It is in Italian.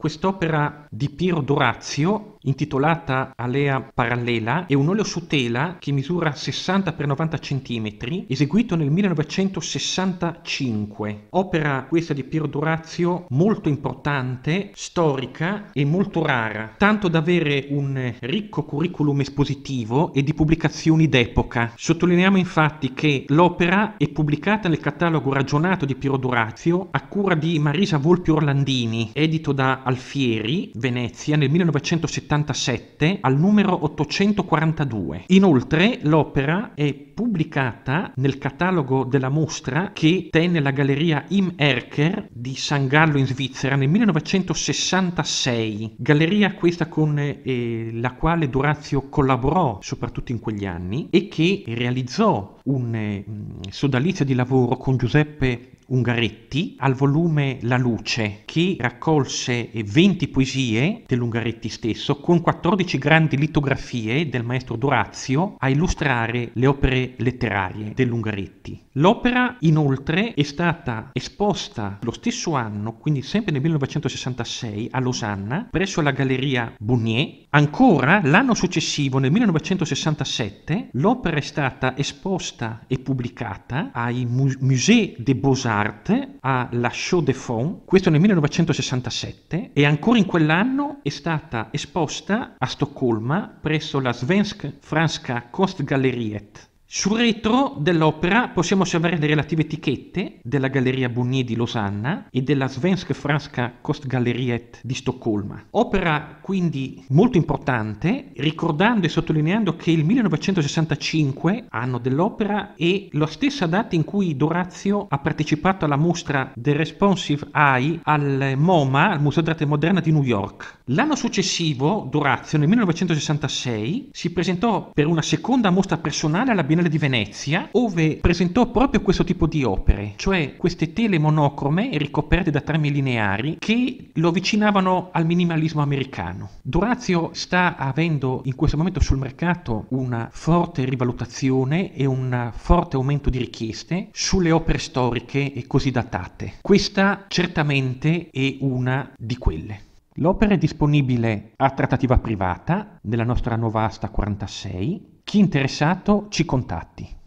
Quest'opera di Piero Dorazio, intitolata Alea Parallela, è un olio su tela che misura 60 x 90 cm, eseguito nel 1965. Opera questa di Piero Dorazio molto importante, storica e molto rara, tanto da avere un ricco curriculum espositivo e di pubblicazioni d'epoca. Sottolineiamo infatti che l'opera è pubblicata nel catalogo ragionato di Piero Dorazio a cura di Marisa Volpi Orlandini, edito da Alfieri, Venezia, nel 1977 al numero 842. Inoltre l'opera è pubblicata nel catalogo della mostra che tenne la galleria Im Erker di San Gallo in Svizzera nel 1966. Galleria questa con eh, la quale Durazio collaborò soprattutto in quegli anni e che realizzò un eh, mm, sodalizio di lavoro con Giuseppe Ungaretti al volume La Luce, che raccolse 20 poesie dell'Ungaretti stesso con 14 grandi litografie del maestro Dorazio a illustrare le opere letterarie dell'Ungaretti. L'opera inoltre è stata esposta lo stesso anno, quindi sempre nel 1966, a Losanna, presso la Galleria Bonnier. Ancora l'anno successivo, nel 1967, l'opera è stata esposta e pubblicata ai Musée des Beaux-Arts Descartes a La de Fonds, questo nel 1967, e ancora in quell'anno è stata esposta a Stoccolma presso la Svensk Franska Konstgalleriet sul retro dell'opera possiamo osservare le relative etichette della Galleria Bonnier di Losanna e della Svensk Franska Kostgalleriet di Stoccolma. Opera quindi molto importante, ricordando e sottolineando che il 1965, anno dell'opera, è la stessa data in cui Dorazio ha partecipato alla mostra The Responsive Eye al MoMA, al Museo d'Arte Moderna di New York. L'anno successivo, Dorazio, nel 1966, si presentò per una seconda mostra personale alla Biennale Biennale di Venezia, dove presentò proprio questo tipo di opere, cioè queste tele monocrome ricoperte da trame lineari che lo avvicinavano al minimalismo americano. Dorazio sta avendo in questo momento sul mercato una forte rivalutazione e un forte aumento di richieste sulle opere storiche e così datate. Questa certamente è una di quelle. L'opera è disponibile a trattativa privata nella nostra nuova asta 46. Chi interessato ci contatti.